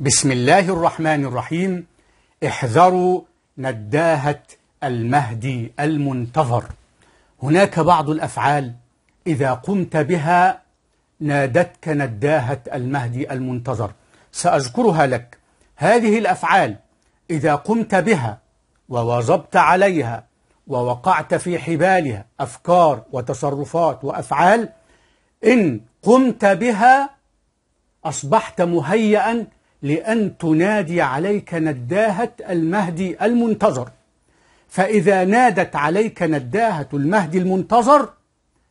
بسم الله الرحمن الرحيم احذروا نداهة المهدي المنتظر هناك بعض الأفعال إذا قمت بها نادتك نداهة المهدي المنتظر سأذكرها لك هذه الأفعال إذا قمت بها وواظبت عليها ووقعت في حبالها أفكار وتصرفات وأفعال إن قمت بها أصبحت مهيئا لأن تنادي عليك نداهة المهدي المنتظر فإذا نادت عليك نداهة المهدي المنتظر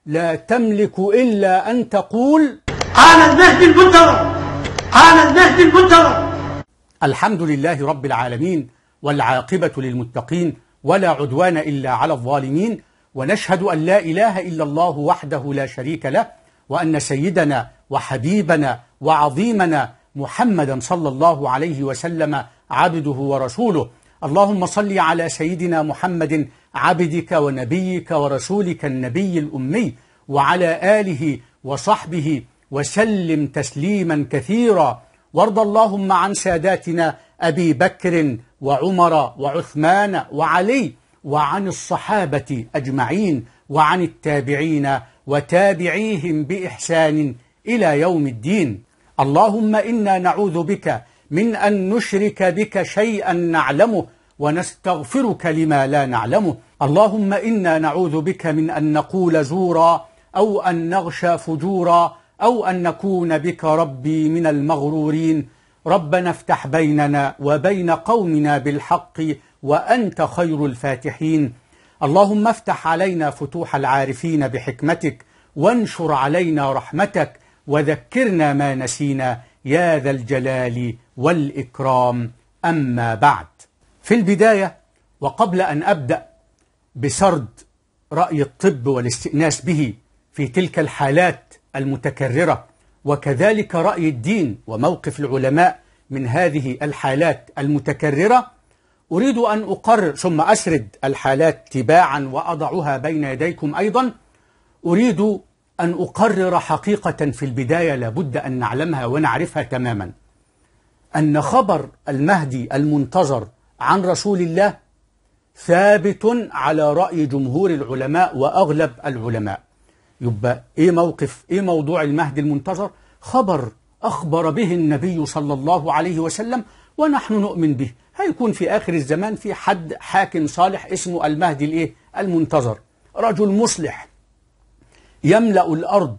لا تملك إلا أن تقول أنا المهدي المنتظر أنا المهدي المنتظر الحمد لله رب العالمين والعاقبة للمتقين ولا عدوان إلا على الظالمين ونشهد أن لا إله إلا الله وحده لا شريك له وأن سيدنا وحبيبنا وعظيمنا محمدا صلى الله عليه وسلم عبده ورسوله اللهم صل على سيدنا محمد عبدك ونبيك ورسولك النبي الأمي وعلى آله وصحبه وسلم تسليما كثيرا وارض اللهم عن ساداتنا أبي بكر وعمر وعثمان وعلي وعن الصحابة أجمعين وعن التابعين وتابعيهم بإحسان إلى يوم الدين اللهم إنا نعوذ بك من أن نشرك بك شيئا نعلمه ونستغفرك لما لا نعلمه اللهم إنا نعوذ بك من أن نقول زورا أو أن نغشى فجورا أو أن نكون بك ربي من المغرورين ربنا افتح بيننا وبين قومنا بالحق وأنت خير الفاتحين اللهم افتح علينا فتوح العارفين بحكمتك وانشر علينا رحمتك وذكرنا ما نسينا يا ذا الجلال والإكرام أما بعد في البداية وقبل أن أبدأ بسرد رأي الطب والاستئناس به في تلك الحالات المتكررة وكذلك رأي الدين وموقف العلماء من هذه الحالات المتكررة أريد أن أقرر ثم أسرد الحالات تباعا وأضعها بين يديكم أيضا أريد أن أقرر حقيقة في البداية لابد أن نعلمها ونعرفها تماما أن خبر المهدي المنتظر عن رسول الله ثابت على رأي جمهور العلماء وأغلب العلماء يبقى إيه موقف إيه موضوع المهدي المنتظر خبر أخبر به النبي صلى الله عليه وسلم ونحن نؤمن به هيكون في آخر الزمان في حد حاكم صالح اسمه المهدي الإيه؟ المنتظر رجل مصلح يملأ الأرض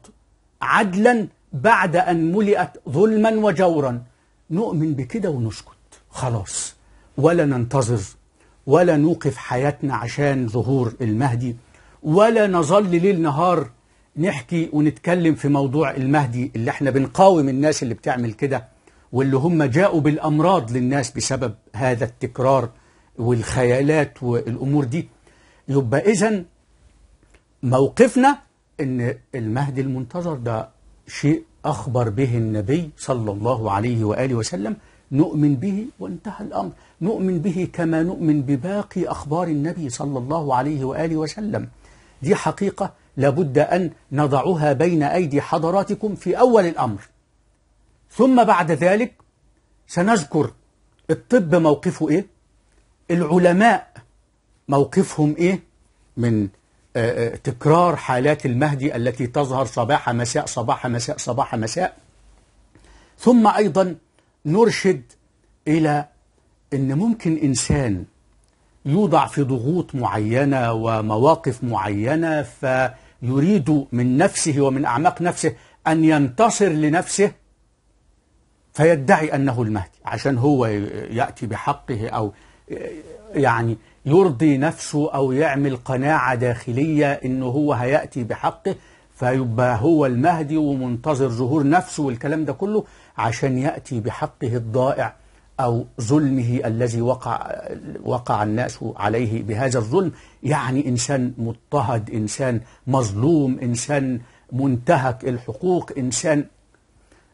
عدلا بعد أن ملئت ظلما وجورا نؤمن بكده ونسكت خلاص ولا ننتظر ولا نوقف حياتنا عشان ظهور المهدي ولا نظل ليل نهار نحكي ونتكلم في موضوع المهدي اللي احنا بنقاوم الناس اللي بتعمل كده واللي هم جاءوا بالأمراض للناس بسبب هذا التكرار والخيالات والأمور دي يبقى إذا موقفنا ان المهدي المنتظر ده شيء اخبر به النبي صلى الله عليه واله وسلم نؤمن به وانتهى الامر نؤمن به كما نؤمن بباقي اخبار النبي صلى الله عليه واله وسلم دي حقيقه لابد ان نضعها بين ايدي حضراتكم في اول الامر ثم بعد ذلك سنذكر الطب موقفه ايه العلماء موقفهم ايه من آه، آه، تكرار حالات المهدي التي تظهر صباح مساء صباح مساء صباح مساء ثم أيضا نرشد إلى أن ممكن إنسان يوضع في ضغوط معينة ومواقف معينة فيريد من نفسه ومن أعماق نفسه أن ينتصر لنفسه فيدعي أنه المهدي عشان هو يأتي بحقه أو يعني يرضي نفسه أو يعمل قناعة داخلية إنه هو هيأتي بحقه فيبقى هو المهدي ومنتظر ظهور نفسه والكلام ده كله عشان يأتي بحقه الضائع أو ظلمه الذي وقع, وقع الناس عليه بهذا الظلم يعني إنسان مضطهد إنسان مظلوم إنسان منتهك الحقوق إنسان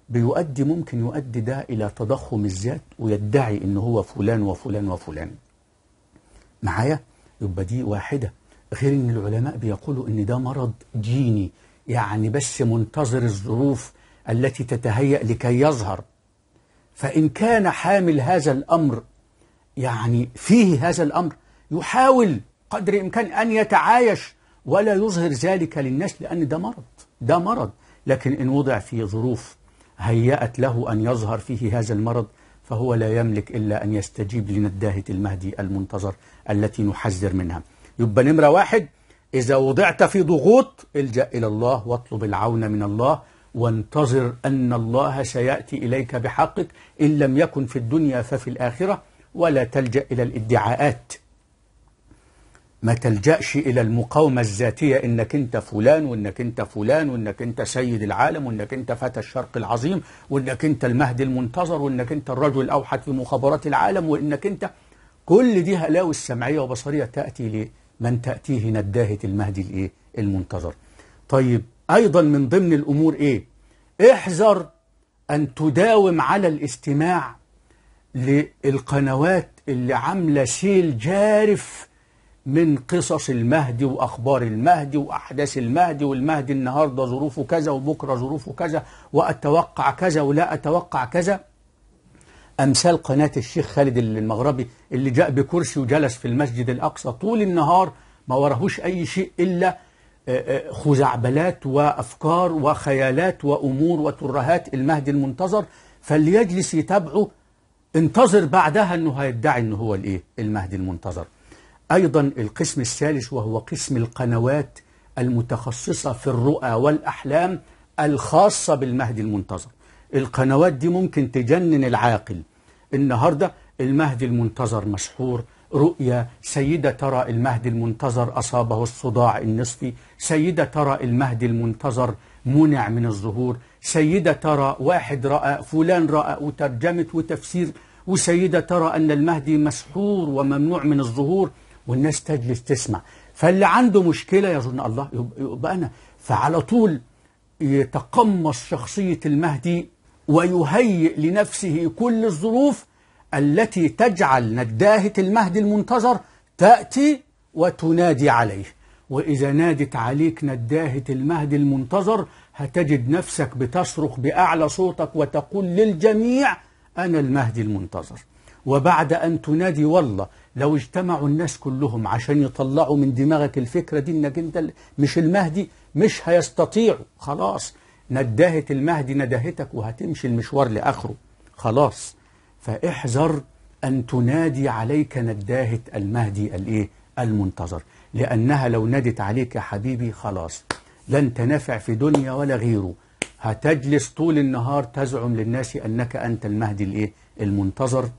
بيؤدي ممكن يؤدي ده إلى تضخم الذات ويدعي إن هو فلان وفلان وفلان معايا يبقى دي واحدة غير ان العلماء بيقولوا ان ده مرض جيني يعني بس منتظر الظروف التي تتهيأ لكي يظهر فإن كان حامل هذا الأمر يعني فيه هذا الأمر يحاول قدر الإمكان أن يتعايش ولا يظهر ذلك للناس لأن ده مرض ده مرض لكن إن وضع في ظروف هيأت له أن يظهر فيه هذا المرض فهو لا يملك إلا أن يستجيب لنداهة المهدي المنتظر التي نحذر منها يبقى نمرة واحد إذا وضعت في ضغوط الجأ إلى الله واطلب العون من الله وانتظر أن الله سيأتي إليك بحقك إن لم يكن في الدنيا ففي الآخرة ولا تلجأ إلى الادعاءات ما تلجأش إلى المقاومة الذاتية إنك أنت فلان وإنك أنت فلان وإنك أنت سيد العالم وإنك أنت فتى الشرق العظيم وإنك أنت المهدي المنتظر وإنك أنت الرجل الأوحد في مخابرات العالم وإنك أنت كل دي هلاوس سمعية وبصرية تأتي لمن تأتيه نداهة المهدي الإيه المنتظر طيب أيضا من ضمن الأمور إيه احذر أن تداوم على الاستماع للقنوات اللي عاملة سيل جارف من قصص المهدي وأخبار المهدي وأحداث المهدي والمهدي النهاردة ظروفه كذا وبكرة ظروفه كذا وأتوقع كذا ولا أتوقع كذا أمثال قناة الشيخ خالد المغربي اللي جاء بكرسي وجلس في المسجد الأقصى طول النهار ما وراهوش أي شيء إلا آه، آه، خزعبلات وأفكار وخيالات وأمور وترهات المهدي المنتظر فاللي يجلس يتابعه انتظر بعدها أنه هيدعي أنه هو الإيه المهدي المنتظر أيضا القسم الثالث وهو قسم القنوات المتخصصة في الرؤى والأحلام الخاصة بالمهدي المنتظر القنوات دي ممكن تجنن العاقل النهاردة المهدي المنتظر مسحور رؤيا سيدة ترى المهدي المنتظر أصابه الصداع النصفي سيدة ترى المهدي المنتظر منع من الظهور سيدة ترى واحد رأى فلان رأى وترجمت وتفسير وسيدة ترى أن المهدي مسحور وممنوع من الظهور والناس تجلس تسمع فاللي عنده مشكلة يظن الله يبقى أنا فعلى طول يتقمص شخصية المهدي ويهيئ لنفسه كل الظروف التي تجعل نداهة المهدي المنتظر تأتي وتنادي عليه وإذا نادت عليك نداهة المهدي المنتظر هتجد نفسك بتصرخ بأعلى صوتك وتقول للجميع أنا المهدي المنتظر وبعد أن تنادي والله لو اجتمعوا الناس كلهم عشان يطلعوا من دماغك الفكرة دي انك انت مش المهدي مش هيستطيعوا خلاص ندهت المهدي ندهتك وهتمشي المشوار لآخره خلاص فاحذر أن تنادي عليك نداهة المهدي الإيه المنتظر لأنها لو نادت عليك يا حبيبي خلاص لا أنت نافع في دنيا ولا غيره هتجلس طول النهار تزعم للناس أنك أنت المهدي الإيه المنتظر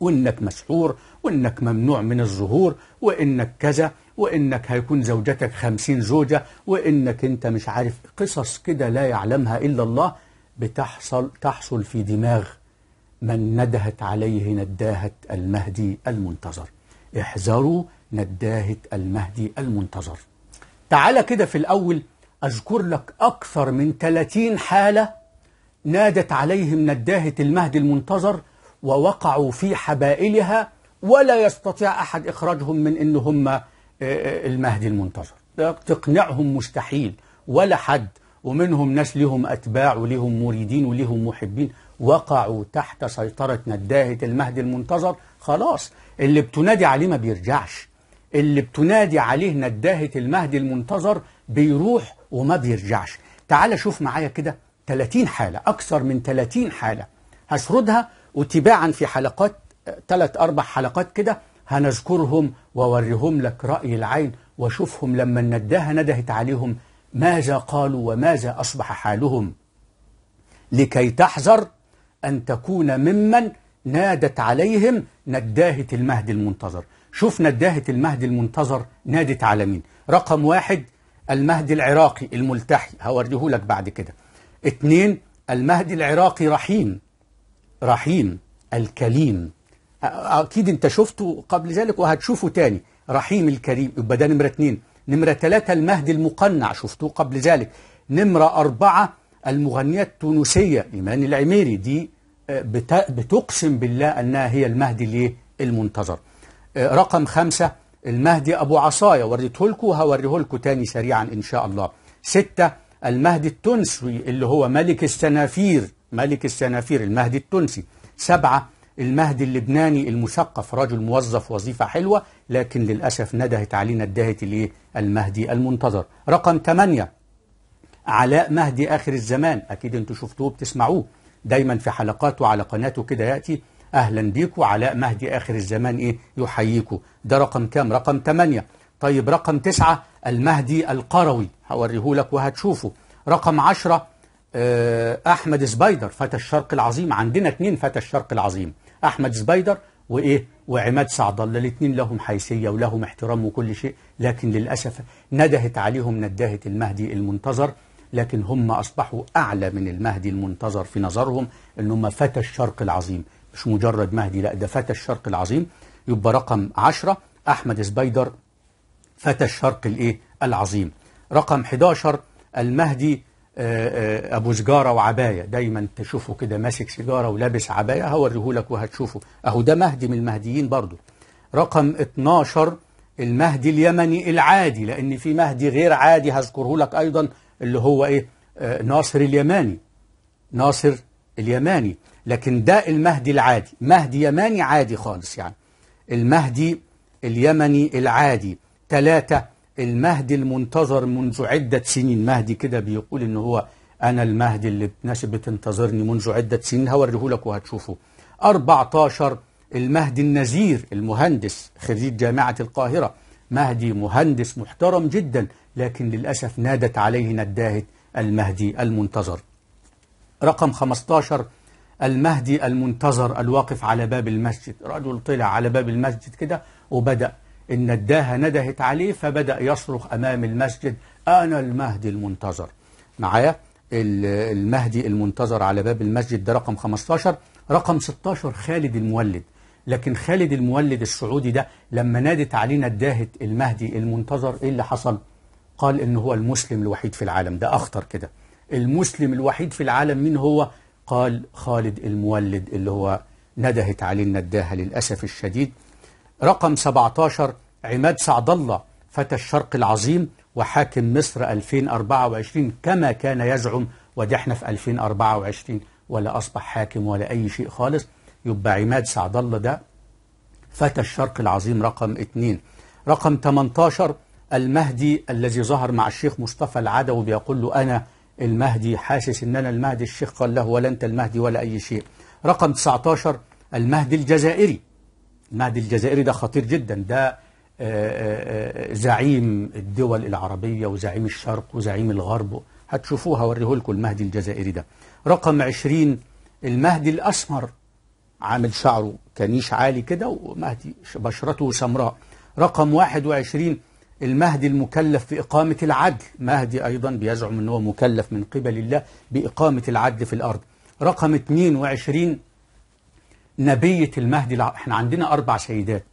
وإنك مسحور وإنك ممنوع من الظهور وإنك كذا وإنك هيكون زوجتك خمسين زوجة وإنك أنت مش عارف قصص كده لا يعلمها إلا الله بتحصل تحصل في دماغ من ندهت عليه نداهة المهدي المنتظر احذروا نداهة المهدي المنتظر تعال كده في الأول أذكر لك أكثر من 30 حالة نادت عليهم نداهة المهدي المنتظر ووقعوا في حبائلها ولا يستطيع أحد إخراجهم من إن هم آه، آه، المهدي المنتظر تقنعهم مستحيل ولا حد ومنهم ناس لهم أتباع ولهم مريدين ولهم محبين وقعوا تحت سيطرة نداهة المهدي المنتظر خلاص اللي بتنادي عليه ما بيرجعش اللي بتنادي عليه نداهة المهدي المنتظر بيروح وما بيرجعش تعال شوف معايا كده 30 حالة أكثر من 30 حالة هسردها وتباعا في حلقات ثلاث أربع حلقات كده هنذكرهم ووريهم لك رأي العين وشوفهم لما النداهة ندهت عليهم ماذا قالوا وماذا أصبح حالهم لكي تحذر أن تكون ممن نادت عليهم نداهة المهد المنتظر شوف نداهة المهد المنتظر نادت على مين رقم واحد المهدي العراقي الملتحي هوريه لك بعد كده اتنين المهدي العراقي رحيم رحيم الكليم اكيد انت شفته قبل ذلك وهتشوفه تاني رحيم الكريم يبقى ده نمره اتنين نمره ثلاثه المهدي المقنع شفتوه قبل ذلك نمره اربعه المغنيه التونسيه ايمان العميري دي بتقسم بالله انها هي المهدي الايه المنتظر رقم خمسه المهدي ابو عصايا وريته لكم وهوريه لكم تاني سريعا ان شاء الله سته المهدي التونسي اللي هو ملك السنافير ملك السنافير المهدي التونسي سبعة المهدي اللبناني المثقف رجل موظف وظيفة حلوة لكن للأسف ندهت علينا الدهت المهدي المنتظر رقم ثمانية علاء مهدي آخر الزمان أكيد أنتوا شفتوه بتسمعوه دايما في حلقاته على قناته كده يأتي أهلا بيكو علاء مهدي آخر الزمان إيه يحييكو ده رقم كام رقم ثمانية طيب رقم تسعة المهدي القروي هوريه لك وهتشوفه رقم عشرة آه، احمد سبايدر فتى الشرق العظيم عندنا اثنين فتى الشرق العظيم احمد سبايدر وايه وعماد سعد الله الاثنين لهم حيثيه ولهم احترام وكل شيء لكن للاسف ندهت عليهم نداهه المهدي المنتظر لكن هم اصبحوا اعلى من المهدي المنتظر في نظرهم ان هم فتى الشرق العظيم مش مجرد مهدي لا ده فتى الشرق العظيم يبقى رقم 10 احمد سبايدر فتى الشرق الايه العظيم رقم 11 المهدي آه، آه، ابو سجاره وعبايه دايما تشوفه كده ماسك سيجاره ولابس عبايه هوريهولك وهتشوفه اهو ده مهدي من المهديين برضه رقم 12 المهدي اليمني العادي لان في مهدي غير عادي هذكره لك ايضا اللي هو ايه آه، ناصر اليماني ناصر اليماني لكن ده المهدي العادي مهدي يماني عادي خالص يعني المهدي اليمني العادي ثلاثة المهدي المنتظر منذ عدة سنين مهدي كده بيقول ان هو انا المهدي اللي الناس بتنتظرني منذ عدة سنين هوريه لك وهتشوفه 14 المهدي النذير المهندس خريج جامعة القاهرة مهدي مهندس محترم جدا لكن للأسف نادت عليه نداهة المهدي المنتظر رقم 15 المهدي المنتظر الواقف على باب المسجد رجل طلع على باب المسجد كده وبدأ النداهة ندهت عليه فبدأ يصرخ أمام المسجد أنا المهدي المنتظر معايا المهدي المنتظر على باب المسجد ده رقم 15 رقم 16 خالد المولد لكن خالد المولد السعودي ده لما نادت عليه نداهة المهدي المنتظر إيه اللي حصل؟ قال إن هو المسلم الوحيد في العالم ده أخطر كده المسلم الوحيد في العالم مين هو؟ قال خالد المولد اللي هو ندهت عليه النداهة للأسف الشديد رقم 17 عماد سعد الله فتى الشرق العظيم وحاكم مصر 2024 كما كان يزعم ودي احنا في 2024 ولا أصبح حاكم ولا أي شيء خالص يبقى عماد سعد الله ده فتى الشرق العظيم رقم 2 رقم 18 المهدي الذي ظهر مع الشيخ مصطفى العدوي بيقول له أنا المهدي حاسس إن أنا المهدي الشيخ قال له ولا أنت المهدي ولا أي شيء رقم 19 المهدي الجزائري المهدي الجزائري ده خطير جدا ده آه، آه، آه، زعيم الدول العربية وزعيم الشرق وزعيم الغرب هتشوفوها هوريه لكم المهدي الجزائري ده رقم 20 المهدي الأسمر عامل شعره كنيش عالي كده ومهدي بشرته سمراء رقم 21 المهدي المكلف بإقامة العدل مهدي أيضا بيزعم أنه مكلف من قبل الله بإقامة العدل في الأرض رقم 22 نبية المهدي احنا عندنا أربع سيدات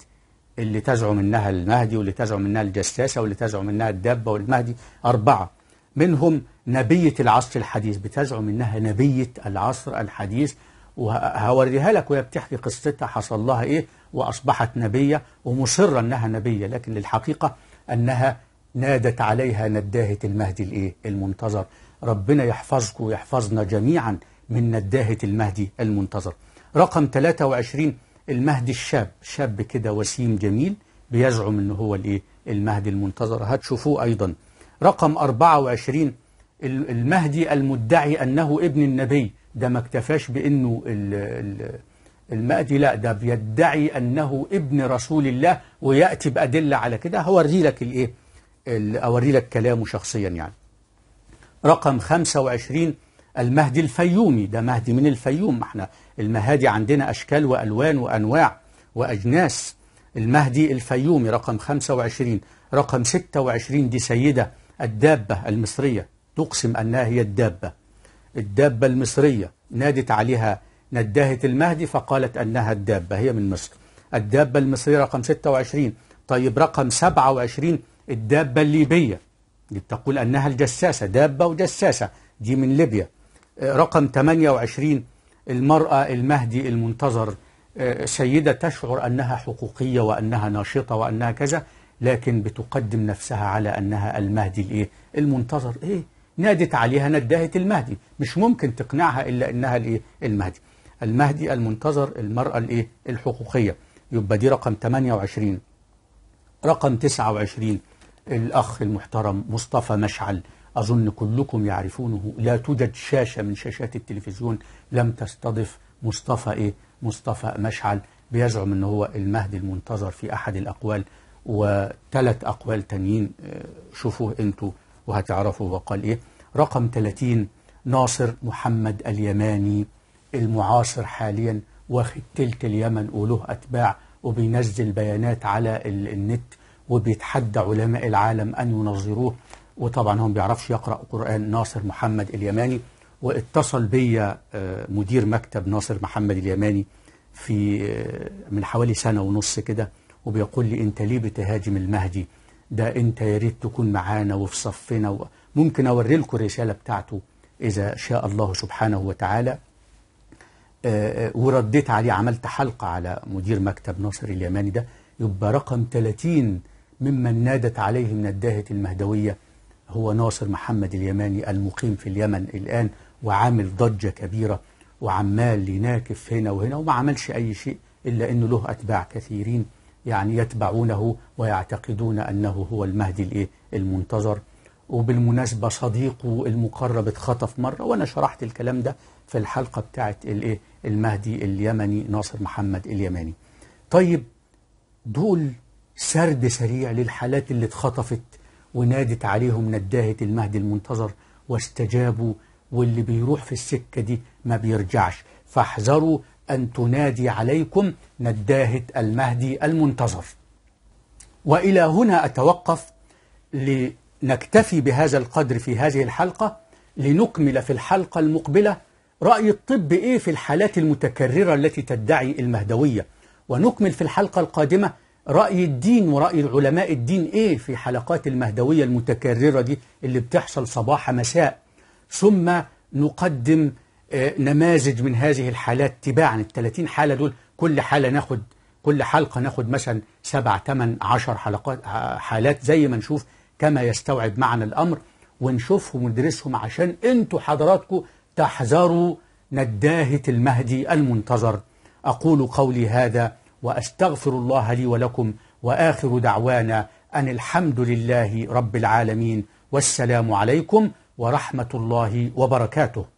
اللي تزعم انها المهدي واللي تزعم انها الجساسة واللي تزعم انها الدابة والمهدي أربعة منهم نبية العصر الحديث بتزعم انها نبية العصر الحديث وهوريها لك وهي بتحكي قصتها حصل لها ايه واصبحت نبية ومصرة انها نبية لكن للحقيقة انها نادت عليها نداهة المهدي الايه المنتظر ربنا يحفظكم ويحفظنا جميعا من نداهة المهدي المنتظر رقم 23 المهدي الشاب شاب كده وسيم جميل بيزعم ان هو الايه المهدي المنتظر هتشوفوه ايضا رقم 24 المهدي المدعي انه ابن النبي ده ما اكتفاش بانه المهدي لا ده بيدعي انه ابن رسول الله وياتي بادله على كده هوري لك الايه اوري لك كلامه شخصيا يعني رقم 25 المهدي الفيومي ده مهدي من الفيوم ما احنا المهادي عندنا أشكال وألوان وأنواع وأجناس المهدي الفيومي رقم 25 رقم 26 دي سيدة الدابة المصرية تقسم أنها هي الدابة الدابة المصرية نادت عليها ندهت المهدي فقالت أنها الدابة هي من مصر الدابة المصرية رقم 26 طيب رقم 27 الدابة الليبية دي بتقول أنها الجساسة دابة وجساسة دي من ليبيا رقم 28 المرأة المهدي المنتظر آه، سيدة تشعر أنها حقوقية وأنها ناشطة وأنها كذا لكن بتقدم نفسها على أنها المهدي الإيه؟ المنتظر إيه؟ نادت عليها ندهت المهدي مش ممكن تقنعها إلا أنها الإيه؟ المهدي المهدي المنتظر المرأة الإيه؟ الحقوقية يبقى دي رقم 28 رقم 29 الأخ المحترم مصطفى مشعل أظن كلكم يعرفونه لا توجد شاشة من شاشات التلفزيون لم تستضف مصطفى إيه؟ مصطفى مشعل بيزعم أنه هو المهدي المنتظر في أحد الأقوال وثلاث أقوال تانيين آه، شوفوه أنتوا وهتعرفوا وقال إيه رقم 30 ناصر محمد اليماني المعاصر حاليا واخد تلت اليمن وله أتباع وبينزل بيانات على النت وبيتحدى علماء العالم أن ينظروه وطبعا هو ما بيعرفش يقرأ قرآن ناصر محمد اليماني واتصل بيا آه، مدير مكتب ناصر محمد اليماني في آه، من حوالي سنة ونص كده وبيقول لي انت ليه بتهاجم المهدي ده انت يا ريت تكون معانا وفي صفنا ممكن اوري لكم الرسالة بتاعته اذا شاء الله سبحانه وتعالى آه، ورديت عليه عملت حلقة على مدير مكتب ناصر اليماني ده يبقى رقم 30 ممن نادت عليه من الداهة المهدوية هو ناصر محمد اليماني المقيم في اليمن الآن وعامل ضجة كبيرة وعمال يناكف هنا وهنا وما عملش أي شيء إلا أنه له أتباع كثيرين يعني يتبعونه ويعتقدون أنه هو المهدي الإيه المنتظر وبالمناسبة صديقه المقرب اتخطف مرة وأنا شرحت الكلام ده في الحلقة بتاعت الإيه المهدي اليمني ناصر محمد اليماني طيب دول سرد سريع للحالات اللي اتخطفت ونادت عليهم نداهة المهد المنتظر واستجابوا واللي بيروح في السكة دي ما بيرجعش فاحذروا أن تنادي عليكم نداهة المهدي المنتظر وإلى هنا أتوقف لنكتفي بهذا القدر في هذه الحلقة لنكمل في الحلقة المقبلة رأي الطب إيه في الحالات المتكررة التي تدعي المهدوية ونكمل في الحلقة القادمة رأي الدين ورأي علماء الدين إيه في حلقات المهدوية المتكررة دي اللي بتحصل صباح مساء ثم نقدم آه، نماذج من هذه الحالات تباعا ال 30 حالة دول كل حالة ناخد كل حلقة ناخد مثلا 7 8 10 حلقات آه، حالات زي ما نشوف كما يستوعب معنا الأمر ونشوفهم وندرسهم عشان انتوا حضراتكم تحذروا نداهة المهدي المنتظر أقول قولي هذا وأستغفر الله لي ولكم وآخر دعوانا أن الحمد لله رب العالمين والسلام عليكم ورحمة الله وبركاته